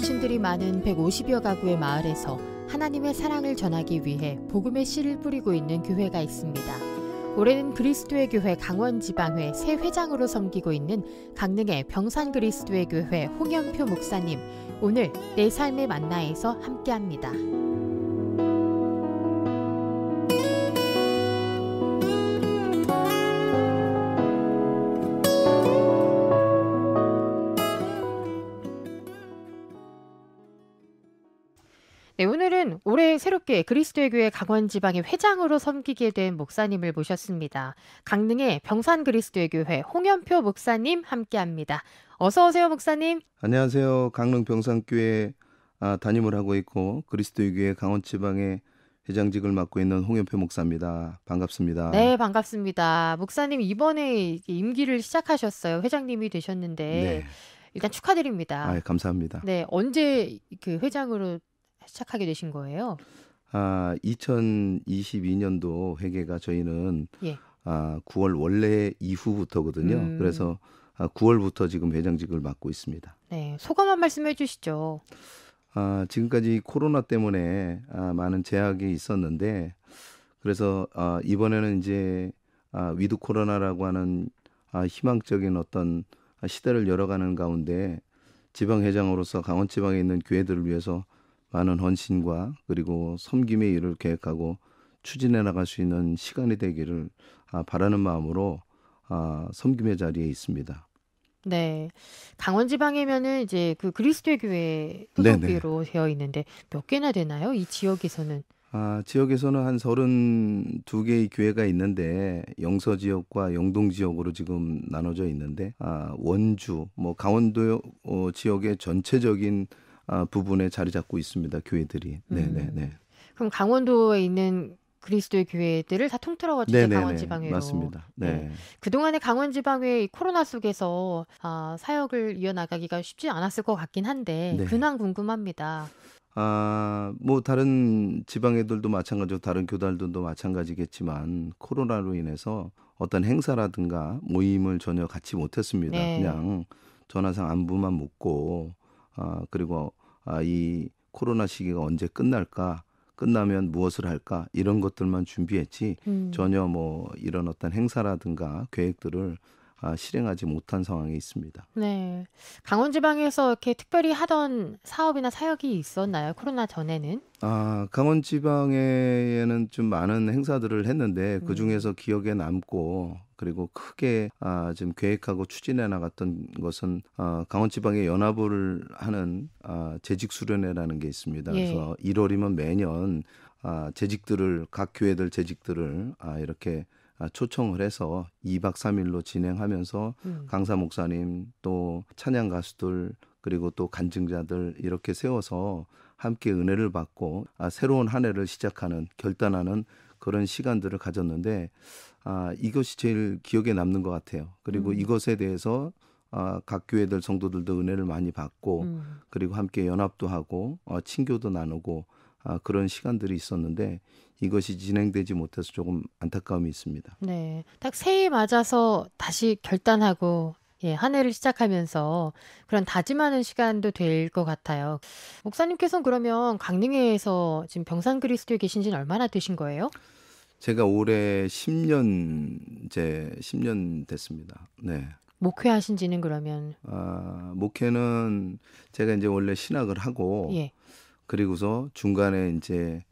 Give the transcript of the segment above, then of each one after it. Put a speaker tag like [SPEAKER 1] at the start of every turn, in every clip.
[SPEAKER 1] 어르신들이 많은 150여 가구의 마을에서 하나님의 사랑을 전하기 위해 복음의 씨를 뿌리고 있는 교회가 있습니다. 올해는 그리스도의 교회 강원 지방회 새 회장으로 섬기고 있는 강릉의 병산 그리스도의 교회 홍현표 목사님 오늘 내 삶의 만나에서 함께합니다. 네, 오늘은 올해 새롭게 그리스도의 교회 강원 지방의 회장으로 섬기게 된 목사님을 모셨습니다. 강릉의 병산 그리스도의 교회 홍현표 목사님 함께합니다. 어서 오세요, 목사님.
[SPEAKER 2] 안녕하세요. 강릉 병산교회 아, 담임을 하고 있고 그리스도의 교회 강원 지방의 회장직을 맡고 있는 홍현표 목사입니다. 반갑습니다. 네,
[SPEAKER 1] 반갑습니다. 목사님 이번에 임기를 시작하셨어요. 회장님이 되셨는데 네. 일단 축하드립니다. 아, 예,
[SPEAKER 2] 감사합니다. 네,
[SPEAKER 1] 언제 그 회장으로 시작하게 되신 거예요?
[SPEAKER 2] 아, 2022년도 회계가 저희는 예. 아, 9월 원래 이후부터거든요. 음. 그래서 아, 9월부터 지금 회장직을 맡고 있습니다.
[SPEAKER 1] 네, 소감 한 말씀 해주시죠.
[SPEAKER 2] 아, 지금까지 코로나 때문에 아, 많은 제약이 있었는데 그래서 아, 이번에는 이제 아, 위드 코로나라고 하는 아, 희망적인 어떤 시대를 열어가는 가운데 지방 회장으로서 강원 지방에 있는 교회들을 위해서 많은 헌신과 그리고 섬김의 일을 계획하고 추진해 나갈 수 있는 시간이 되기를 아, 바라는 마음으로 아, 섬김의 자리에 있습니다.
[SPEAKER 1] 네. 강원 지방에면은 이제 그그리스도 교회 소속비로 되어 있는데 몇 개나 되나요? 이 지역에서는?
[SPEAKER 2] 아, 지역에서는 한 32개의 교회가 있는데 영서 지역과 영동 지역으로 지금 나눠져 있는데 아, 원주 뭐 강원도 어, 지역의 전체적인 어, 부분에 자리 잡고 있습니다. 교회들이. 음. 네, 네, 네.
[SPEAKER 1] 그럼 강원도에 있는 그리스도의 교회들을 다 통틀어 가지고 네, 네, 강원지방회로 네.
[SPEAKER 2] 맞습니다. 네. 네.
[SPEAKER 1] 그동안에 강원지방회 코로나 속에서 아, 사역을 이어나가기가 쉽지 않았을 것 같긴 한데 네. 근황 궁금합니다.
[SPEAKER 2] 아, 뭐 다른 지방애들도 마찬가지고 다른 교단들도 마찬가지겠지만 코로나로 인해서 어떤 행사라든가 모임을 전혀 갖지 못했습니다. 네. 그냥 전화상 안부만 묻고 아, 그리고 아, 이 코로나 시기가 언제 끝날까, 끝나면 무엇을 할까 이런 것들만 준비했지 음. 전혀 뭐 이런 어떤 행사라든가 계획들을 아, 실행하지 못한 상황에 있습니다.
[SPEAKER 1] 네, 강원지방에서 이렇게 특별히 하던 사업이나 사역이 있었나요? 코로나 전에는?
[SPEAKER 2] 아, 강원지방에는 좀 많은 행사들을 했는데 음. 그 중에서 기억에 남고 그리고 크게 아, 지금 계획하고 추진해 나갔던 것은 아, 강원지방의 연합을 하는 아, 재직 수련회라는 게 있습니다. 예. 그래서 1월이면 매년 아, 재직들을 각 교회들 재직들을 아, 이렇게 아, 초청을 해서 2박 3일로 진행하면서 음. 강사 목사님 또 찬양 가수들 그리고 또 간증자들 이렇게 세워서 함께 은혜를 받고 아, 새로운 한 해를 시작하는 결단하는 그런 시간들을 가졌는데 아, 이것이 제일 기억에 남는 것 같아요. 그리고 음. 이것에 대해서 아, 각 교회들 성도들도 은혜를 많이 받고 음. 그리고 함께 연합도 하고 어, 친교도 나누고 아, 그런 시간들이 있었는데 이것이 진행되지 못해서 조금 안타까움이 있습니다.
[SPEAKER 1] 네, 딱 새해 맞아서 다시 결단하고 예, 한 해를 시작하면서 그런 다짐하는 시간도 될 것 같아요. 목사님께서는 그러면 강릉에서 지금 병산 그리스도에 계신 지는 얼마나 되신 거예요?
[SPEAKER 2] 제가 올해 10년째 10년 됐습니다. 네.
[SPEAKER 1] 목회하신 지는 그러면
[SPEAKER 2] 아, 목회는 제가 이제 원래 신학을 하고 예. 그리고서 중간에 이제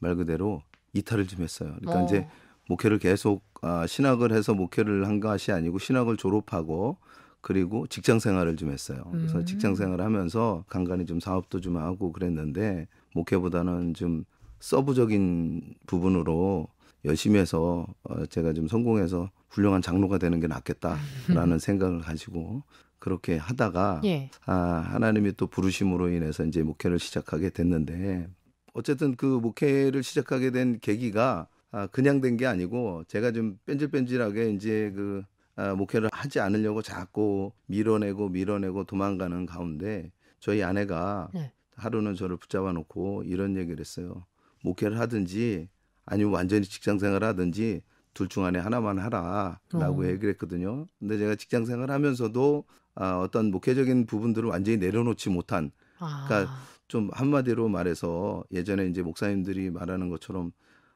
[SPEAKER 2] 말 그대로 이탈을 좀 했어요. 그러니까 어. 이제 목회를 계속 아, 신학을 해서 목회를 한 것이 아니고 신학을 졸업하고 그리고 직장 생활을 좀 했어요. 그래서 음. 직장 생활 하면서 간간히 좀 사업도 좀 하고 그랬는데 목회보다는 좀 서브적인 부분으로 열심히 해서 어, 제가 좀 성공해서 훌륭한 장로가 되는 게 낫겠다라는 생각을 가지고 그렇게 하다가 예. 아, 하나님이 또 부르심으로 인해서 이제 목회를 시작하게 됐는데 어쨌든 그 목회를 시작하게 된 계기가 아, 그냥 된 게 아니고 제가 좀 뺀질뺀질하게 이제 그 아, 목회를 하지 않으려고 자꾸 밀어내고 밀어내고 도망가는 가운데 저희 아내가 네. 하루는 저를 붙잡아 놓고 이런 얘기를 했어요. 목회를 하든지 아니면 완전히 직장 생활하든지 둘 중 안에 하나만 하라라고 어. 얘기를 했거든요. 근데 제가 직장 생활하면서도 아, 어떤 목회적인 부분들을 완전히 내려놓지 못한 그러니까 아. 좀 한마디로 말해서 예전에 이제 목사님들이 말하는 것처럼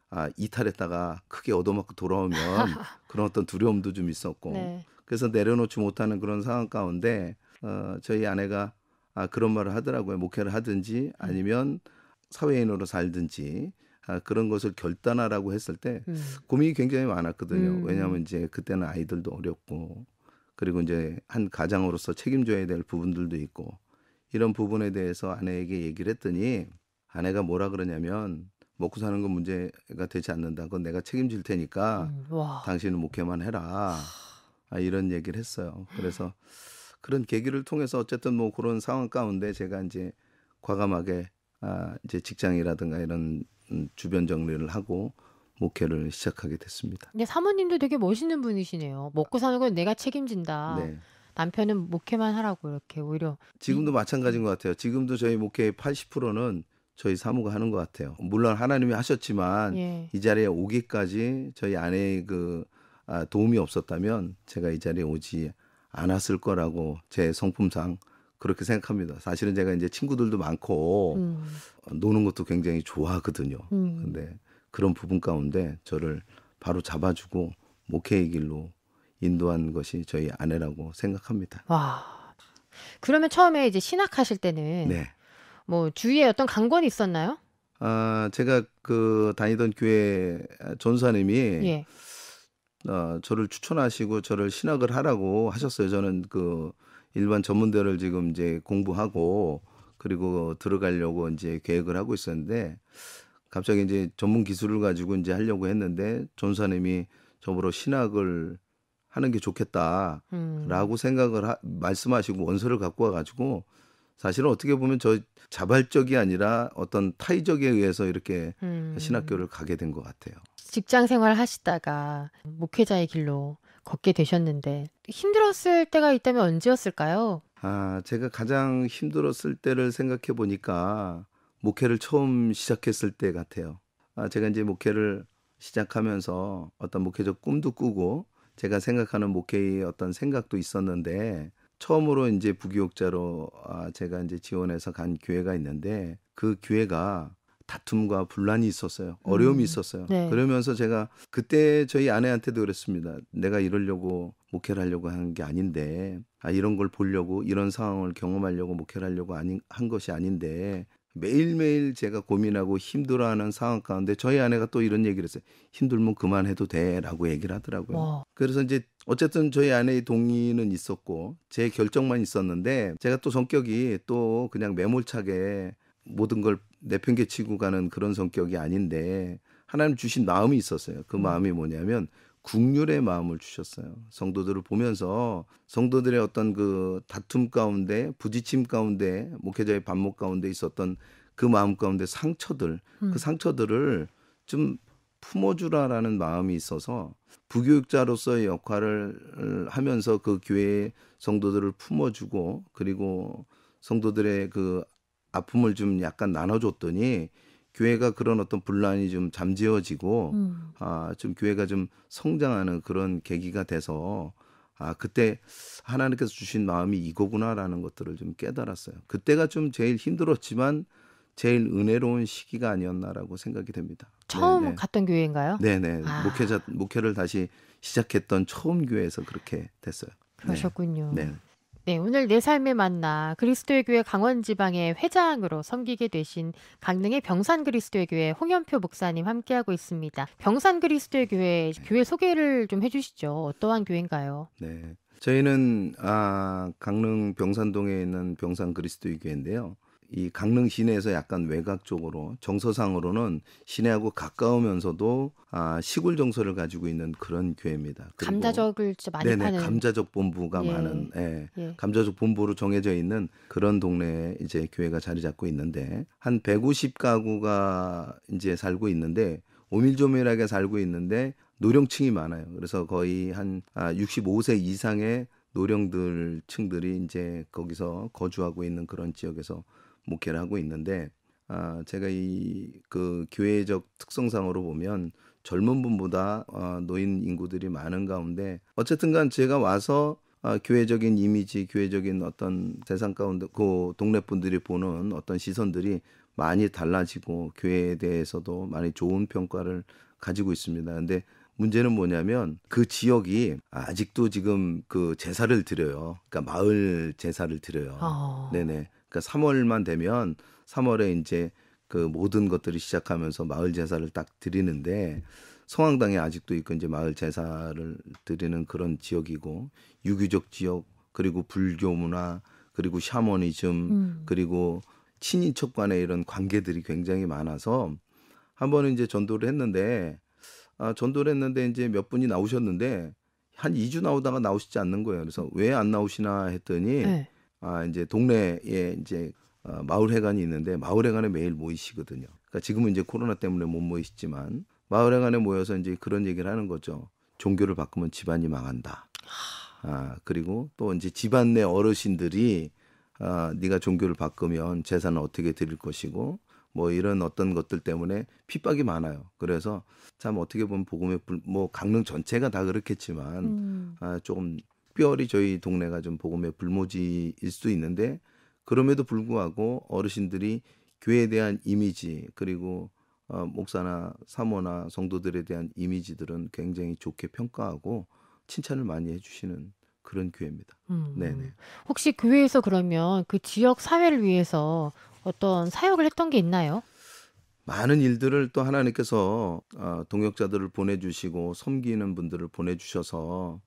[SPEAKER 2] 아, 이탈했다가 크게 얻어맞고 돌아오면 그런 어떤 두려움도 좀 있었고 네. 그래서 내려놓지 못하는 그런 상황 가운데 어, 저희 아내가 아, 그런 말을 하더라고요. 목회를 하든지 아니면 사회인으로 살든지 아, 그런 것을 결단하라고 했을 때 음. 고민이 굉장히 많았거든요. 음. 왜냐하면 이제 그때는 아이들도 어렵고 그리고 이제 한 가장으로서 책임져야 될 부분들도 있고 이런 부분에 대해서 아내에게 얘기를 했더니 아내가 뭐라 그러냐면 먹고 사는 건 문제가 되지 않는다. 그건 내가 책임질 테니까 음, 당신은 목회만 해라. 아, 이런 얘기를 했어요. 그래서 그런 계기를 통해서 어쨌든 뭐 그런 상황 가운데 제가 이제 과감하게 아, 이제 직장이라든가 이런 음, 주변 정리를 하고 목회를 시작하게 됐습니다.
[SPEAKER 1] 네, 사모님도 되게 멋있는 분이시네요. 먹고 사는 건 내가 책임진다. 네. 남편은 목회만 하라고 이렇게 오히려
[SPEAKER 2] 지금도 마찬가지인 것 같아요. 지금도 저희 목회 80%는 저희 사모가 하는 것 같아요. 물론 하나님이 하셨지만 예. 이 자리에 오기까지 저희 아내의 그 아, 도움이 없었다면 제가 이 자리에 오지 않았을 거라고 제 성품상 그렇게 생각합니다. 사실은 제가 이제 친구들도 많고 음. 노는 것도 굉장히 좋아하거든요. 음. 근데 그런 부분 가운데 저를 바로 잡아주고 목회의 길로 인도한 것이 저희 아내라고 생각합니다. 와.
[SPEAKER 1] 그러면 처음에 이제 신학하실 때는 네. 뭐 주위에 어떤 강권이 있었나요?
[SPEAKER 2] 아, 제가 그 다니던 교회 전사님이 예. 어, 저를 추천하시고 저를 신학을 하라고 하셨어요. 저는 그 일반 전문대를 지금 이제 공부하고 그리고 들어가려고 이제 계획을 하고 있었는데 갑자기 이제 전문 기술을 가지고 이제 하려고 했는데 전사님이 저보로 신학을 하는 게 좋겠다라고 음. 생각을 하, 말씀하시고 원서를 갖고 와가지고 사실은 어떻게 보면 저 자발적이 아니라 어떤 타의적에 의해서 이렇게 음. 신학교를 가게 된 것 같아요.
[SPEAKER 1] 직장 생활 하시다가 목회자의 길로 걷게 되셨는데 힘들었을 때가 있다면 언제였을까요?
[SPEAKER 2] 아, 제가 가장 힘들었을 때를 생각해 보니까 목회를 처음 시작했을 때 같아요. 아, 제가 이제 목회를 시작하면서 어떤 목회적 꿈도 꾸고 제가 생각하는 목회의 어떤 생각도 있었는데 처음으로 이제 부교육자로 아, 제가 이제 지원해서 간 교회가 있는데 그 교회가 다툼과 분란이 있었어요. 어려움이 음. 있었어요. 네. 그러면서 제가 그때 저희 아내한테도 그랬습니다. 내가 이러려고 목회를 하려고 한 게 아닌데 아 이런 걸 보려고 이런 상황을 경험하려고 목회를 하려고 아닌 한 것이 아닌데 매일매일 제가 고민하고 힘들어하는 상황 가운데 저희 아내가 또 이런 얘기를 했어요. 힘들면 그만해도 돼라고 얘기를 하더라고요. 와. 그래서 이제 어쨌든 저희 아내의 동의는 있었고 제 결정만 있었는데 제가 또 성격이 또 그냥 매몰차게 모든 걸 내팽개치고 가는 그런 성격이 아닌데 하나님 주신 마음이 있었어요. 그 음. 마음이 뭐냐면 국률의 마음을 주셨어요. 성도들을 보면서 성도들의 어떤 그 다툼 가운데 부딪힘 가운데 목회자의 반목 가운데 있었던 그 마음 가운데 상처들 그 음. 그 상처들을 좀 품어주라라는 마음이 있어서 부교육자로서의 역할을 하면서 그 교회의 성도들을 품어주고 그리고 성도들의 그 아픔을 좀 약간 나눠줬더니 교회가 그런 어떤 분란이 좀 잠재워지고 음. 아좀 교회가 좀 성장하는 그런 계기가 돼서 아 그때 하나님께서 주신 마음이 이거구나라는 것들을 좀 깨달았어요. 그때가 좀 제일 힘들었지만 제일 은혜로운 시기가 아니었나라고 생각이 됩니다.
[SPEAKER 1] 처음 네네. 네. 갔던 교회인가요?
[SPEAKER 2] 네네 네. 아. 목회자 목회를 다시 시작했던 처음 교회에서 그렇게 됐어요. 네.
[SPEAKER 1] 그러셨군요. 네. 네. 네, 오늘 내 삶의 만나 그리스도의 교회 강원 지방의 회장으로 섬기게 되신 강릉의 병산 그리스도의 교회 홍현표 목사님 함께하고 있습니다. 병산 그리스도의 교회 네. 교회 소개를 좀 해주시죠. 어떠한 교회인가요?
[SPEAKER 2] 네, 저희는 아, 강릉 병산동에 있는 병산 그리스도의 교회인데요. 이 강릉 시내에서 약간 외곽 쪽으로 정서상으로는 시내하고 가까우면서도 아, 시골 정서를 가지고 있는 그런 교회입니다.
[SPEAKER 1] 감자적을 많이 네네, 파는
[SPEAKER 2] 감자적 본부가 예. 많은 예, 예. 감자적 본부로 정해져 있는 그런 동네에 이제 교회가 자리 잡고 있는데 한 150가구가 이제 살고 있는데 오밀조밀하게 살고 있는데 노령층이 많아요. 그래서 거의 한 아, 65세 이상의 노령들 층들이 이제 거기서 거주하고 있는 그런 지역에서 목회를 하고 있는데 아, 제가 이 그 교회적 특성상으로 보면 젊은 분보다 어, 노인 인구들이 많은 가운데 어쨌든간 제가 와서 아, 교회적인 이미지, 교회적인 어떤 세상 가운데 그 동네 분들이 보는 어떤 시선들이 많이 달라지고 교회에 대해서도 많이 좋은 평가를 가지고 있습니다. 근데 문제는 뭐냐면 그 지역이 아직도 지금 그 제사를 드려요. 그러니까 마을 제사를 드려요. 어... 네네. 그러니까 3월만 되면 3월에 이제 그 모든 것들이 시작하면서 마을 제사를 딱 드리는데 성황당에 아직도 있고 이제 마을 제사를 드리는 그런 지역이고 유교적 지역 그리고 불교 문화 그리고 샤머니즘 음. 그리고 친인척 간의 이런 관계들이 굉장히 많아서 한 번은 이제 전도를 했는데 아, 전도를 했는데 이제 몇 분이 나오셨는데 한 2주 나오다가 나오시지 않는 거예요. 그래서 왜 안 나오시나 했더니 네. 아, 이제 동네에 이제 어, 마을회관이 있는데 마을회관에 매일 모이시거든요. 그러니까 지금은 이제 코로나 때문에 못 모이시지만 마을회관에 모여서 이제 그런 얘기를 하는 거죠. 종교를 바꾸면 집안이 망한다. 아, 그리고 또 이제 집안 내 어르신들이 아, 네가 종교를 바꾸면 재산을 어떻게 드릴 것이고 뭐 이런 어떤 것들 때문에 핍박이 많아요. 그래서 참 어떻게 보면 복음의 불, 뭐 강릉 전체가 다 그렇겠지만 음. 아, 조금 특별히 저희 동네가 좀 복음의 불모지일 수 있는데 그럼에도 불구하고 어르신들이 교회에 대한 이미지 그리고 어, 목사나 사모나 성도들에 대한 이미지들은 굉장히 좋게 평가하고 칭찬을 많이 해주시는 그런 교회입니다. 음. 네네.
[SPEAKER 1] 혹시 교회에서 그러면 그 지역 사회를 위해서 어떤 사역을 했던 게 있나요?
[SPEAKER 2] 많은 일들을 또 하나님께서 어, 동역자들을 보내주시고 섬기는 분들을 보내주셔서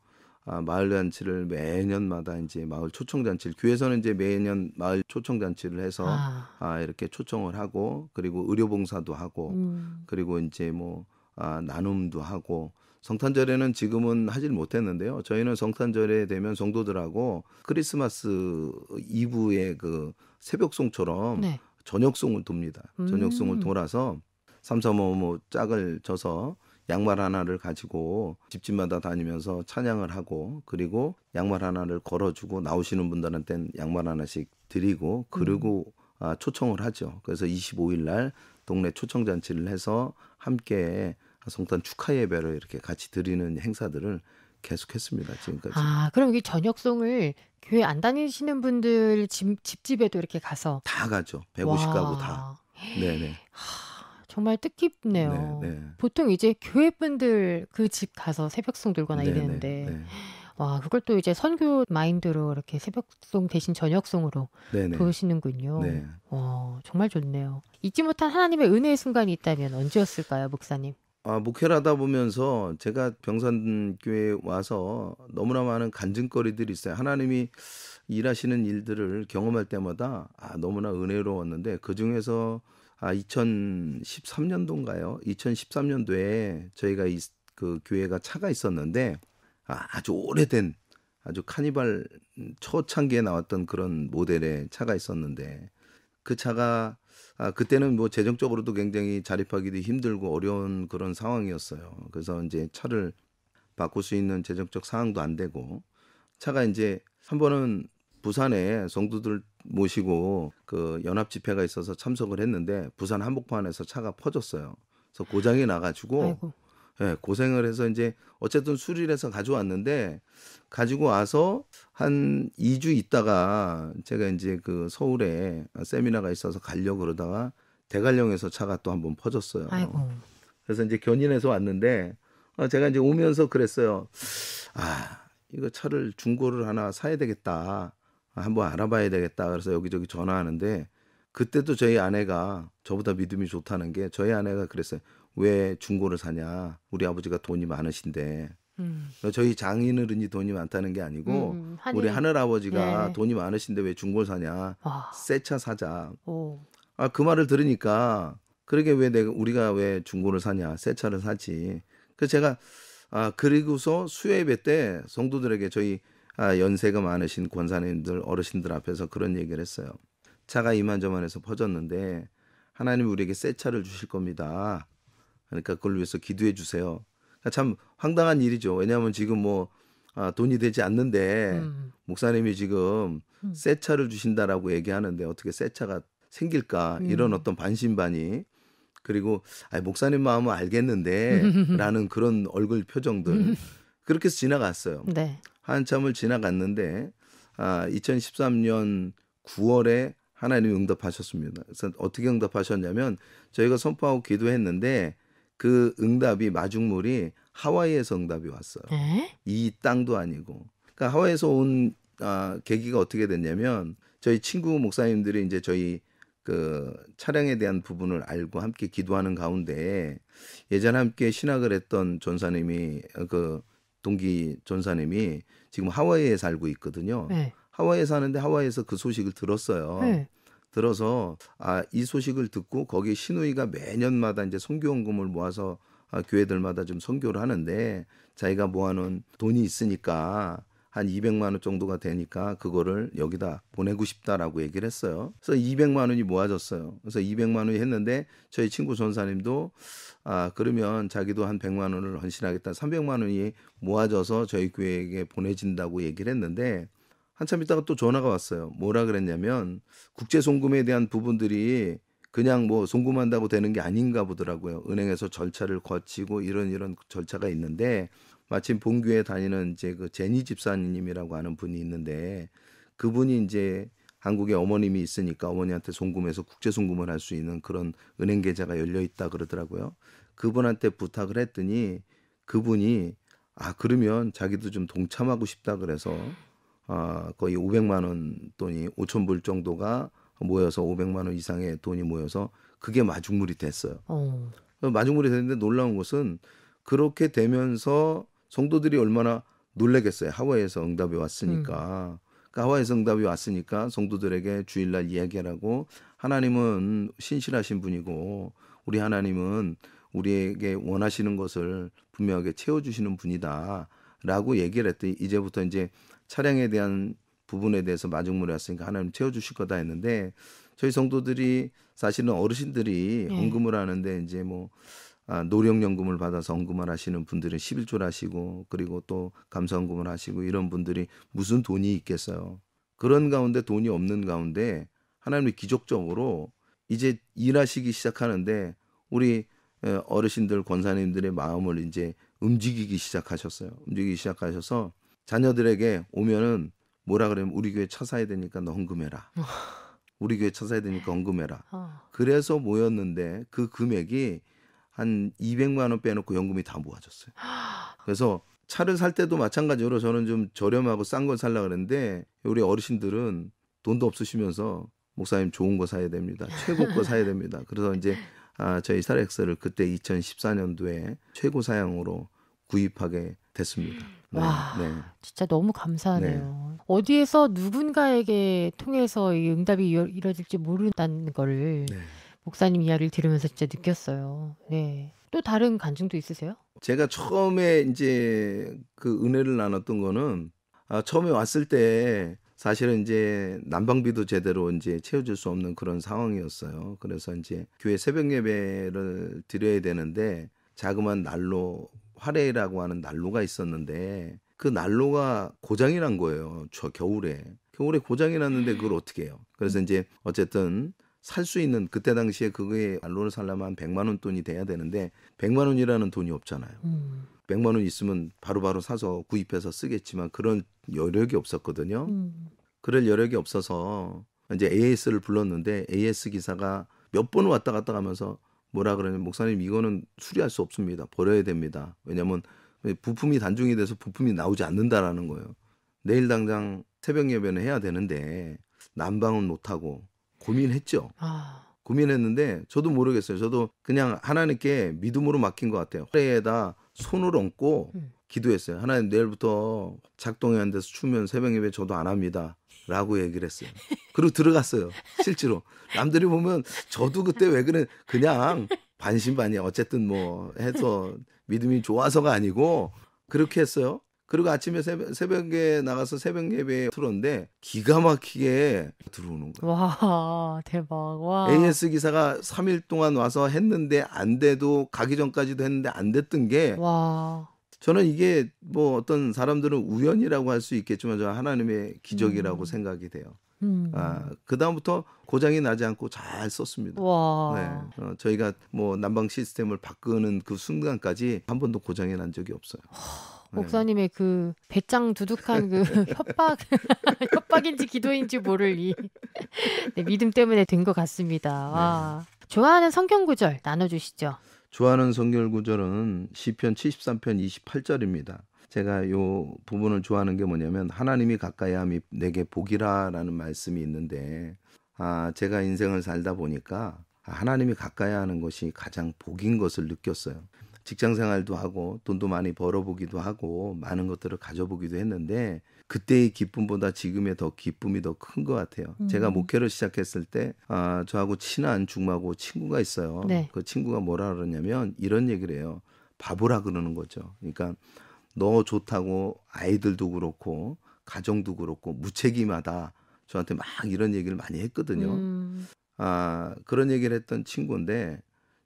[SPEAKER 2] 아, 마을 잔치를 매년마다 이제 마을 초청 잔치를 교회에서는 이제 매년 마을 초청 잔치를 해서 아. 아 이렇게 초청을 하고 그리고 의료 봉사도 하고 음. 그리고 이제 뭐 아, 나눔도 하고 성탄절에는 지금은 하질 못했는데요. 저희는 성탄절에 되면 성도들하고 크리스마스 이브의 그 새벽송처럼 네. 저녁송을 돕니다. 음. 저녁송을 돌아서 삼삼오오 짝을 쳐서 양말 하나를 가지고 집집마다 다니면서 찬양을 하고 그리고 양말 하나를 걸어주고 나오시는 분들한테는 양말 하나씩 드리고 그리고 음. 아, 초청을 하죠. 그래서 25일 날 동네 초청 잔치를 해서 함께 성탄 축하 예배를 이렇게 같이 드리는 행사들을 계속했습니다 지금까지.
[SPEAKER 1] 아 그럼 이 저녁송을 교회 안 다니시는 분들 집 집에도 이렇게 가서
[SPEAKER 2] 다 가죠. 150 와. 가구 다. 네네.
[SPEAKER 1] 정말 뜻깊네요. 네, 네. 보통 이제 교회 분들 그 집 가서 새벽송 들거나 네, 네 이러는데 네. 와 그걸 또 이제 선교 마인드로 이렇게 새벽송 대신 저녁송으로 네, 부르시는군요. 와 정말 좋네요. 잊지 못한 하나님의 은혜의 순간이 있다면 언제였을까요, 목사님?
[SPEAKER 2] 아, 목회를 하다 보면서 제가 병산교회에 와서 너무나 많은 간증거리들이 있어요. 하나님이 일하시는 일들을 경험할 때마다 아, 너무나 은혜로웠는데 그 중에서 아 2013년도인가요? 2013년도에 저희가 이, 그 교회가 차가 있었는데 아, 아주 오래된 아주 카니발 초창기에 나왔던 그런 모델의 차가 있었는데 그 차가 아, 그때는 뭐 재정적으로도 굉장히 자립하기도 힘들고 어려운 그런 상황이었어요. 그래서 이제 차를 바꿀 수 있는 재정적 상황도 안 되고 차가 이제 한 번은 부산에 성도들 모시고 그 연합 집회가 있어서 참석을 했는데 부산 한복판에서 차가 퍼졌어요. 그래서 고장이 나가지고 예, 고생을 해서 이제 어쨌든 수리해서 가져왔는데 가지고 와서 한 2주 있다가 제가 이제 그 서울에 세미나가 있어서 가려 그러다가 대관령에서 차가 또 한 번 퍼졌어요. 아이고. 그래서 이제 견인해서 왔는데 어, 제가 이제 오면서 그랬어요. 아, 이거 차를 중고를 하나 사야 되겠다. 한번 알아봐야 되겠다. 그래서 여기저기 전화하는데 그때도 저희 아내가 저보다 믿음이 좋다는 게 저희 아내가 그랬어요. 왜 중고를 사냐? 우리 아버지가 돈이 많으신데. 음. 저희 장인어른이 돈이 많다는 게 아니고 음, 음. 한일... 우리 하늘아버지가 네, 네. 돈이 많으신데 왜 중고를 사냐? 새 차 사자. 오. 아, 그 말을 들으니까 그러게 왜 내가 우리가 왜 중고를 사냐? 새 차를 사지. 그 제가 아 그리고서 수요일배때 성도들에게 저희 아, 연세가 많으신 권사님들 어르신들 앞에서 그런 얘기를 했어요. 차가 이만저만해서 퍼졌는데 하나님 우리에게 새 차를 주실 겁니다. 그러니까 그걸 위해서 기도해 주세요. 그러니까 참 황당한 일이죠. 왜냐하면 지금 뭐 아, 돈이 되지 않는데 음. 목사님이 지금 음. 새 차를 주신다라고 얘기하는데 어떻게 새 차가 생길까 음. 이런 어떤 반신반이 그리고 아, 목사님 마음은 알겠는데라는 그런 얼굴 표정들 음. 그렇게 해서 지나갔어요. 네. 한참을 지나갔는데 아, 2013년 9월에 하나님이 응답하셨습니다. 그래서 어떻게 응답하셨냐면 저희가 선포하고 기도했는데 그 응답이 마중물이 하와이에서 응답이 왔어요. 에? 네? 이 땅도 아니고. 그러니까 하와이에서 온 아, 계기가 어떻게 됐냐면 저희 친구 목사님들이 이제 저희 그 차량에 대한 부분을 알고 함께 기도하는 가운데 예전에 함께 신학을 했던 전사님이 그 동기 전사님이 지금 하와이에 살고 있거든요. 네. 하와이에 사는데 하와이에서 그 소식을 들었어요. 네. 들어서 아 이 소식을 듣고 거기 신우이가 매년마다 이제 선교원금을 모아서 아, 교회들마다 좀 선교를 하는데 자기가 모아놓은 돈이 있으니까 한 200만 원 정도가 되니까 그거를 여기다 보내고 싶다라고 얘기를 했어요. 그래서 200만 원이 모아졌어요. 그래서 200만 원이 했는데 저희 친구 전사님도 아 그러면 자기도 한 100만 원을 헌신하겠다. 300만 원이 모아져서 저희 교회에게 보내진다고 얘기를 했는데 한참 있다가 또 전화가 왔어요. 뭐라 그랬냐면 국제 송금에 대한 부분들이 그냥 뭐 송금한다고 되는 게 아닌가 보더라고요. 은행에서 절차를 거치고 이런 이런 절차가 있는데 마침 본교에 다니는 이제 그 제니 집사님이라고 하는 분이 있는데 그분이 이제 한국에 어머님이 있으니까 어머니한테 송금해서 국제 송금을 할 수 있는 그런 은행 계좌가 열려 있다 그러더라고요. 그분한테 부탁을 했더니 그분이 아 그러면 자기도 좀 동참하고 싶다 그래서 아 거의 500만 원 돈이 5천 불 정도가 모여서 500만 원 이상의 돈이 모여서 그게 마중물이 됐어요. 어. 마중물이 됐는데 놀라운 것은 그렇게 되면서 성도들이 얼마나 놀래겠어요. 하와이에서 응답이 왔으니까. 음. 그러니까 하와이에서 응답이 왔으니까 성도들에게 주일날 이야기하라고 하나님은 신실하신 분이고 우리 하나님은 우리에게 원하시는 것을 분명하게 채워주시는 분이다. 라고 얘기를 했더니 이제부터 이제 차량에 대한 부분에 대해서 마중물에 왔으니까 하나님 채워주실 거다 했는데 저희 성도들이 사실은 어르신들이 네. 언금을 하는데 이제 뭐 아, 노령연금을 받아서 언금을 하시는 분들은 11조를 하시고 그리고 또 감사원금을 하시고 이런 분들이 무슨 돈이 있겠어요. 그런 가운데 돈이 없는 가운데 하나님이 기적적으로 이제 일하시기 시작하는데 우리 어르신들 권사님들의 마음을 이제 움직이기 시작하셨어요. 움직이기 시작하셔서 자녀들에게 오면은 뭐라 그러면 우리 교회 차 사야 되니까 너 헌금해라. 우리 교회 차 사야 되니까 헌금해라. 어. 그래서 모였는데 그 금액이 한 200만 원 빼놓고 연금이 다 모아졌어요. 아. 그래서 차를 살 때도 마찬가지로 저는 좀 저렴하고 싼 걸 살라 그랬는데 우리 어르신들은 돈도 없으시면서 목사님 좋은 거 사야 됩니다. 최고 거 사야 됩니다. 그래서 이제 아, 저희 스타렉스를 그때 2014년도에 최고 사양으로 구입하게 됐습니다.
[SPEAKER 1] 네, 와, 네. 진짜 너무 감사하네요. 네. 어디에서 누군가에게 통해서 이 응답이 이루어질지 모른다는 거를 네. 목사님 이야기를 들으면서 진짜 느꼈어요. 네. 또 다른 간증도 있으세요?
[SPEAKER 2] 제가 처음에 이제 그 은혜를 나눴던 거는 아, 처음에 왔을 때 사실은 이제 난방비도 제대로 이제 채워줄 수 없는 그런 상황이었어요. 그래서 이제 교회 새벽 예배를 드려야 되는데 자그마한 난로 화레라고 하는 난로가 있었는데 그 난로가 고장이 난 거예요. 저 겨울에 겨울에 고장이 났는데 그걸 어떻게 해요? 그래서 이제 어쨌든 살수 있는 그때 당시에 그거에 안론을 살려면 한 100만 원 돈이 돼야 되는데 100만 원이라는 돈이 없잖아요. 음. 100만 원 있으면 바로바로 바로 사서 구입해서 쓰겠지만 그런 여력이 없었거든요. 음. 그럴 여력이 없어서 이제 AS를 불렀는데 AS 기사가 몇 번 왔다 갔다 가면서 뭐라 그러냐 목사님 이거는 수리할 수 없습니다. 버려야 됩니다. 왜냐면 부품이 단종이 돼서 부품이 나오지 않는다라는 거예요. 내일 당장 새벽 예배는 해야 되는데 난방은 못 하고 고민했죠. 아. 고민했는데 저도 모르겠어요. 저도 그냥 하나님께 믿음으로 맡긴 것 같아요. 허리에다 손을 얹고 음. 기도했어요. 하나님 내일부터 작동이 안 돼서 추면 새벽 예배 저도 안 합니다. 라고 얘기를 했어요. 그리고 들어갔어요. 실제로. 남들이 보면 저도 그때 왜 그래. 그냥 반신반의 어쨌든 뭐 해서 믿음이 좋아서가 아니고 그렇게 했어요. 그리고 아침에 새벽, 에 나가서 새벽 예배 에들어오는데 기가 막히게 들어오는
[SPEAKER 1] 거예요. 와 대박. 와. AS
[SPEAKER 2] 기사가 3일 동안 와서 했는데 안 돼도 가기 전까지도 했는데 안 됐던 게
[SPEAKER 1] 와.
[SPEAKER 2] 저는 이게 뭐 어떤 사람들은 우연이라고 할 수 있겠지만 저는 하나님의 기적이라고 음. 생각이 돼요.
[SPEAKER 1] 음. 아,
[SPEAKER 2] 그다음부터 고장이 나지 않고 잘 썼습니다. 와. 네. 어, 저희가 뭐 난방 시스템을 바꾸는 그 순간까지 한 번도 고장이 난 적이 없어요. 와. 네.
[SPEAKER 1] 목사님의 그 배짱 두둑한 그 협박 협박인지 기도인지 모를 이 네, 믿음 때문에 된 것 같습니다. 네. 와. 좋아하는 성경 구절 나눠 주시죠.
[SPEAKER 2] 좋아하는 성경 구절은 시편 73편 28절입니다. 제가 요 부분을 좋아하는 게 뭐냐면 하나님이 가까이함이 내게 복이라라는 말씀이 있는데 아 제가 인생을 살다 보니까 하나님이 가까이 하는 것이 가장 복인 것을 느꼈어요. 직장 생활도 하고 돈도 많이 벌어보기도 하고 많은 것들을 가져보기도 했는데 그때의 기쁨보다 지금의 더 기쁨이 더 큰 것 같아요. 음. 제가 목회를 시작했을 때 아, 저하고 친한 중마고 친구가 있어요. 네. 그 친구가 뭐라 그러냐면 이런 얘기를 해요. 바보라 그러는 거죠. 그러니까 너 좋다고 아이들도 그렇고 가정도 그렇고 무책임하다. 저한테 막 이런 얘기를 많이 했거든요. 음. 아, 그런 얘기를 했던 친구인데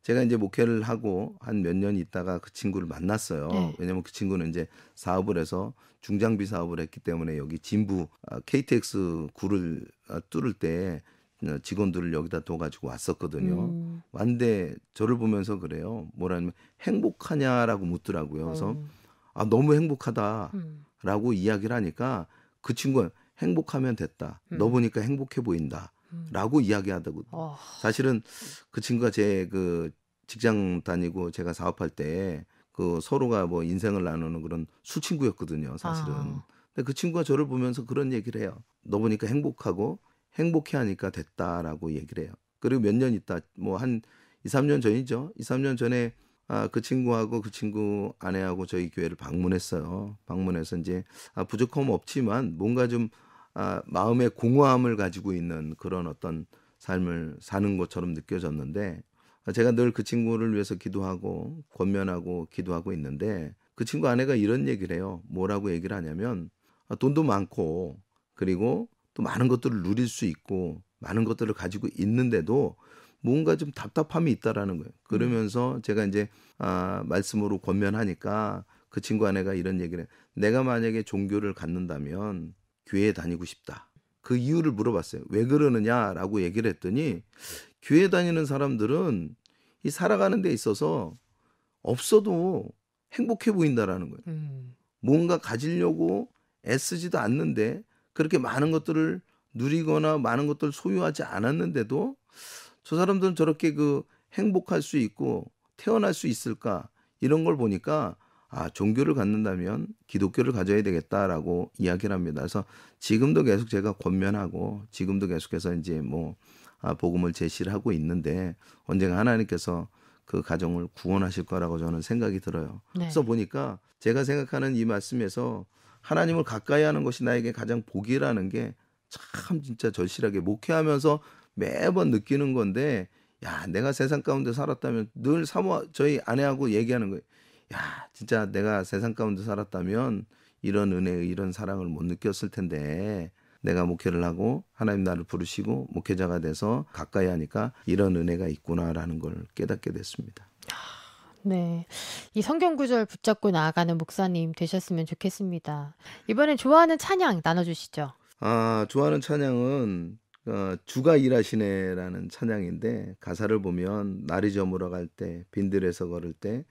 [SPEAKER 2] 제가 이제 목회를 하고 한 몇 년 있다가 그 친구를 만났어요. 네. 왜냐면 그 친구는 이제 사업을 해서 중장비 사업을 했기 때문에 여기 진부 KTX 아, 구를 아, 뚫을 때 어, 직원들을 여기다 둬가지고 왔었거든요. 음. 왔는데 저를 보면서 그래요. 뭐라면 냐 행복하냐라고 묻더라고요. 그래서 음. 아 너무 행복하다라고 음. 이야기를 하니까 그 친구는 행복하면 됐다. 음. 너 보니까 행복해 보인다. 라고 이야기하더고 어. 사실은 그 친구가 제 그 직장 다니고 제가 사업할 때 그 서로가 뭐 인생을 나누는 그런 수친구였거든요, 사실은. 아. 근데 그 친구가 저를 보면서 그런 얘기를 해요. 너 보니까 행복하고 행복해 하니까 됐다라고 얘기를 해요. 그리고 몇 년 있다, 뭐 한 2, 3년 전이죠. 2, 3년 전에 아, 그 친구하고 그 친구 아내하고 저희 교회를 방문했어요. 방문해서 이제 아, 부족함 없지만 뭔가 좀 아, 마음의 공허함을 가지고 있는 그런 어떤 삶을 사는 것처럼 느껴졌는데 아, 제가 늘 그 친구를 위해서 기도하고 권면하고 기도하고 있는데 그 친구 아내가 이런 얘기를 해요. 뭐라고 얘기를 하냐면 아, 돈도 많고 그리고 또 많은 것들을 누릴 수 있고 많은 것들을 가지고 있는데도 뭔가 좀 답답함이 있다라는 거예요. 음. 그러면서 제가 이제 아, 말씀으로 권면하니까 그 친구 아내가 이런 얘기를 해. 내가 만약에 종교를 갖는다면 교회에 다니고 싶다. 그 이유를 물어봤어요. 왜 그러느냐라고 얘기를 했더니 교회 다니는 사람들은 이 살아가는 데 있어서 없어도 행복해 보인다라는 거예요. 음. 뭔가 가지려고 애쓰지도 않는데 그렇게 많은 것들을 누리거나 많은 것들을 소유하지 않았는데도 저 사람들은 저렇게 그 행복할 수 있고 태어날 수 있을까 이런 걸 보니까 아, 종교를 갖는다면 기독교를 가져야 되겠다라고 이야기를 합니다. 그래서 지금도 계속 제가 권면하고 지금도 계속해서 이제 뭐 아, 복음을 제시를 하고 있는데 언젠가 하나님께서 그 가정을 구원하실 거라고 저는 생각이 들어요. 네. 그래서 보니까 제가 생각하는 이 말씀에서 하나님을 가까이 하는 것이 나에게 가장 복이라는 게 참 진짜 절실하게 목회하면서 매번 느끼는 건데 야, 내가 세상 가운데 살았다면 늘 사모 저희 아내하고 얘기하는 거예요. 야, 진짜 내가 세상 가운데 살았다면 이런 은혜, 이런 사랑을 못 느꼈을 텐데 내가 목회를 하고 하나님 나를 부르시고 목회자가 돼서 가까이 하니까 이런 은혜가 있구나라는 걸 깨닫게 됐습니다.
[SPEAKER 1] 네. 이 성경 구절 붙잡고 나아가는 목사님 되셨으면 좋겠습니다. 이번엔 좋아하는 찬양 나눠주시죠.
[SPEAKER 2] 아, 좋아하는 찬양은 어, 주가 일하시네라는 찬양인데 가사를 보면 날이 저물어 갈 때, 빈들에서 걸을 때,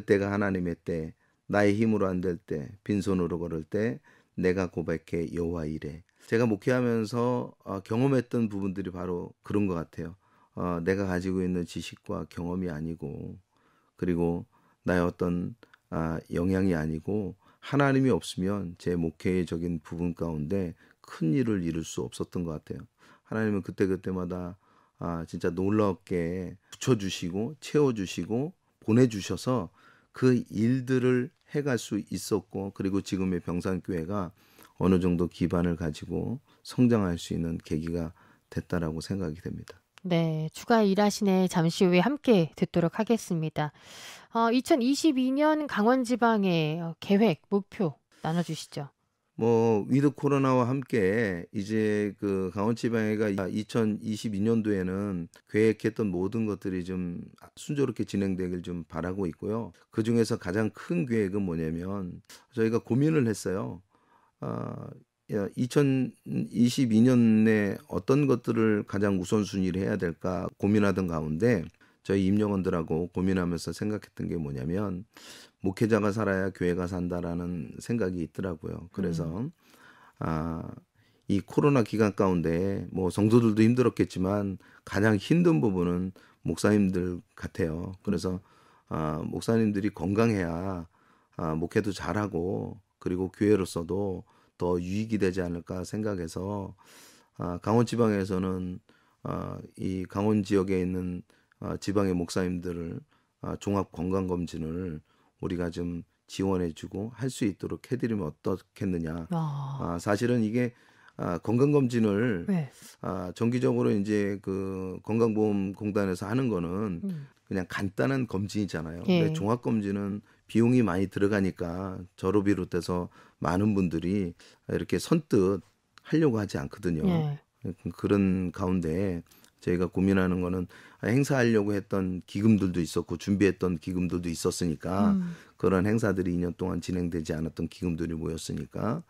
[SPEAKER 2] 그때가 하나님의 때, 나의 힘으로 안 될 때, 빈손으로 걸을 때, 내가 고백해 여호와 이래. 제가 목회하면서 어, 경험했던 부분들이 바로 그런 것 같아요. 어, 내가 가지고 있는 지식과 경험이 아니고, 그리고 나의 어떤 아, 영향이 아니고, 하나님이 없으면 제 목회적인 부분 가운데 큰 일을 이룰 수 없었던 것 같아요. 하나님은 그때그때마다 아, 진짜 놀랍게 붙여주시고, 채워주시고, 보내주셔서 그 일들을 해갈 수 있었고 그리고 지금의 병산교회가 어느 정도 기반을 가지고 성장할 수 있는 계기가 됐다라고 생각이 됩니다.
[SPEAKER 1] 네, 추가 일하시네 잠시 후에 함께 듣도록 하겠습니다. 어, 2022년 강원지방의 어, 계획, 목표 나눠주시죠.
[SPEAKER 2] 뭐 위드 코로나와 함께 이제 그 강원지방회가 2022년도에는 계획했던 모든 것들이 좀 아, 순조롭게 진행되길 좀 바라고 있고요. 그 중에서 가장 큰 계획은 뭐냐면 저희가 고민을 했어요. 아, 2022년에 어떤 것들을 가장 우선순위를 해야 될까 고민하던 가운데 저희 임용원들하고 고민하면서 생각했던 게 뭐냐면 목회자가 살아야 교회가 산다라는 생각이 있더라고요. 그래서 음. 아, 이 코로나 기간 가운데 뭐 성도들도 힘들었겠지만 가장 힘든 부분은 목사님들 같아요. 그래서 아, 목사님들이 건강해야 아, 목회도 잘하고 그리고 교회로서도 더 유익이 되지 않을까 생각해서 아, 강원 지방에서는 아, 이 강원 지역에 있는 아, 지방의 목사님들을 아, 종합 건강 검진을 우리가 좀 지원해주고 할 수 있도록 해드리면 어떻겠느냐. 아. 아, 사실은 이게 아, 건강검진을 네. 아, 정기적으로 이제 그 건강보험공단에서 하는 거는 음. 그냥 간단한 검진이잖아요. 예. 근데 종합검진은 비용이 많이 들어가니까 저로 비롯해서 많은 분들이 이렇게 선뜻 하려고 하지 않거든요. 예. 그런 가운데 저희가 고민하는 거는 행사하려고 했던 기금들도 있었고 준비했던 기금들도 있었으니까 음. 그런 행사들이 2년 동안 진행되지 않았던 기금들이 모였으니까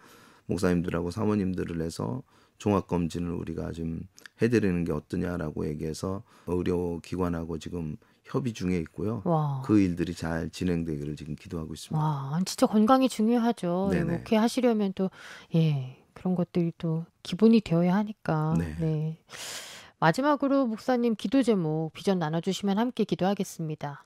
[SPEAKER 2] 목사님들하고 사모님들을 해서 종합 검진을 우리가 좀 해드리는 게 어떠냐라고 얘기해서 의료기관하고 지금 협의 중에 있고요. 와. 그 일들이 잘 진행되기를 지금 기도하고 있습니다.
[SPEAKER 1] 와, 진짜 건강이 중요하죠. 네네. 목회 하시려면 또 예, 그런 것들이 또 기본이 되어야 하니까. 네. 네. 마지막으로 목사님 기도 제목 비전 나눠주시면 함께 기도하겠습니다.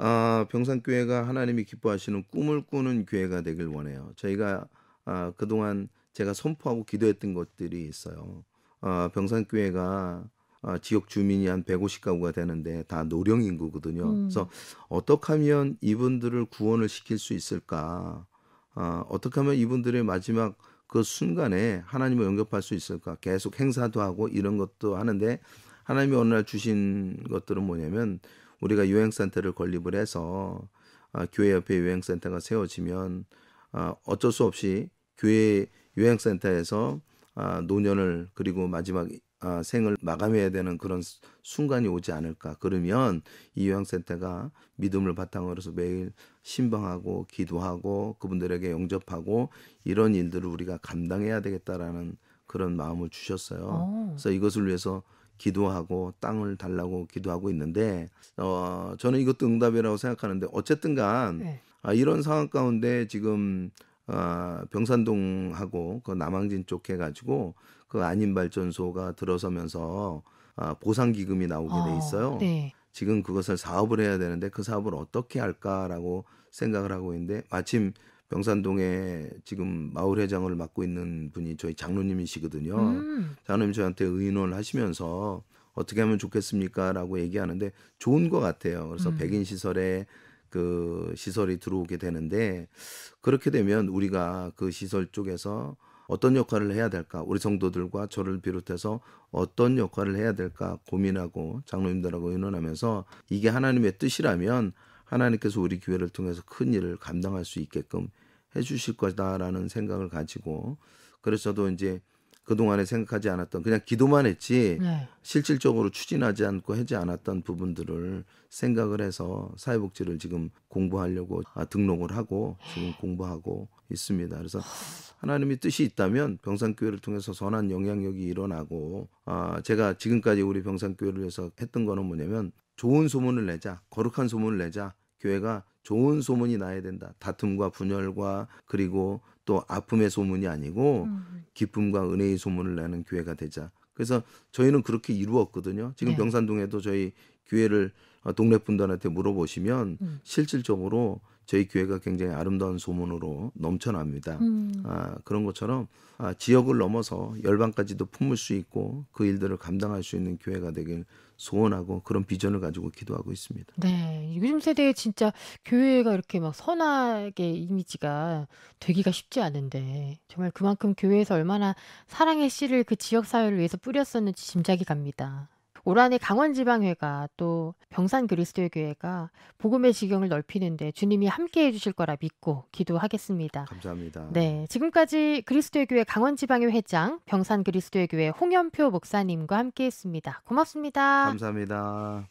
[SPEAKER 2] 아, 병산교회가 하나님이 기뻐하시는 꿈을 꾸는 교회가 되길 원해요. 저희가 아, 그동안 제가 선포하고 기도했던 것들이 있어요. 아, 병산교회가 아, 지역 주민이 한 150가구가 되는데 다 노령 인구거든요. 음. 그래서 어떻게 하면 이분들을 구원을 시킬 수 있을까? 아, 어떻게 하면 이분들의 마지막 그 순간에 하나님을 영접할 수 있을까? 계속 행사도 하고 이런 것도 하는데 하나님이 어느 날 주신 것들은 뭐냐면 우리가 요행센터를 건립을 해서 아, 교회 옆에 요행센터가 세워지면 아, 어쩔 수 없이 교회 요행센터에서 아, 노년을 그리고 마지막 아, 생을 마감해야 되는 그런 순간이 오지 않을까. 그러면 이 요양센터가 믿음을 바탕으로 해서 매일 신방하고 기도하고 그분들에게 영접하고 이런 일들을 우리가 감당해야 되겠다라는 그런 마음을 주셨어요. 오. 어. 그래서 이것을 위해서 기도하고 땅을 달라고 기도하고 있는데 어, 저는 이것도 응답이라고 생각하는데 어쨌든 간 네. 아, 이런 상황 가운데 지금 아, 병산동하고 그 남항진 쪽 해가지고 그 안인발전소가 들어서면서 아, 보상기금이 나오게 어, 돼 있어요. 네. 지금 그것을 사업을 해야 되는데 그 사업을 어떻게 할까라고 생각을 하고 있는데 마침 병산동에 지금 마을 회장을 맡고 있는 분이 저희 장로님이시거든요. 음. 장로님 저한테 의논을 하시면서 어떻게 하면 좋겠습니까라고 얘기하는데 좋은 것 같아요. 그래서 음. 백인 시설에 그 시설이 들어오게 되는데 그렇게 되면 우리가 그 시설 쪽에서 어떤 역할을 해야 될까? 우리 성도들과 저를 비롯해서 어떤 역할을 해야 될까 고민하고 장로님들하고 의논하면서 이게 하나님의 뜻이라면 하나님께서 우리 교회를 통해서 큰 일을 감당할 수 있게끔 해 주실 거다라는 생각을 가지고 그래서 도 이제 그동안에 생각하지 않았던 그냥 기도만 했지 네. 실질적으로 추진하지 않고 하지 않았던 부분들을 생각을 해서 사회복지를 지금 공부하려고 아, 등록을 하고 지금 공부하고 있습니다. 그래서 하나님이 뜻이 있다면 병상교회를 통해서 선한 영향력이 일어나고 아, 제가 지금까지 우리 병상교회를 위해서 했던 거는 뭐냐면 좋은 소문을 내자 거룩한 소문을 내자 교회가 좋은 소문이 나야 된다. 다툼과 분열과 그리고 또 아픔의 소문이 아니고 음. 기쁨과 은혜의 소문을 내는 교회가 되자. 그래서 저희는 그렇게 이루었거든요. 지금 네. 명산동에도 저희 교회를 어, 동네 분들한테 물어보시면 음. 실질적으로 저희 교회가 굉장히 아름다운 소문으로 넘쳐납니다. 음. 아, 그런 것처럼 아, 지역을 넘어서 열방까지도 품을 수 있고 그 일들을 감당할 수 있는 교회가 되길 소원하고 그런 비전을 가지고 기도하고 있습니다.
[SPEAKER 1] 네, 요즘 세대에 진짜 교회가 이렇게 막 선하게 이미지가 되기가 쉽지 않은데 정말 그만큼 교회에서 얼마나 사랑의 씨를 그 지역 사회를 위해서 뿌렸었는지 짐작이 갑니다. 올 한해 강원지방회가 또 병산 그리스도교회가 복음의 지경을 넓히는데 주님이 함께 해주실 거라 믿고 기도하겠습니다. 감사합니다. 네, 지금까지 그리스도교회 강원지방회 회장 병산 그리스도교회 홍현표 목사님과 함께했습니다. 고맙습니다.
[SPEAKER 2] 감사합니다.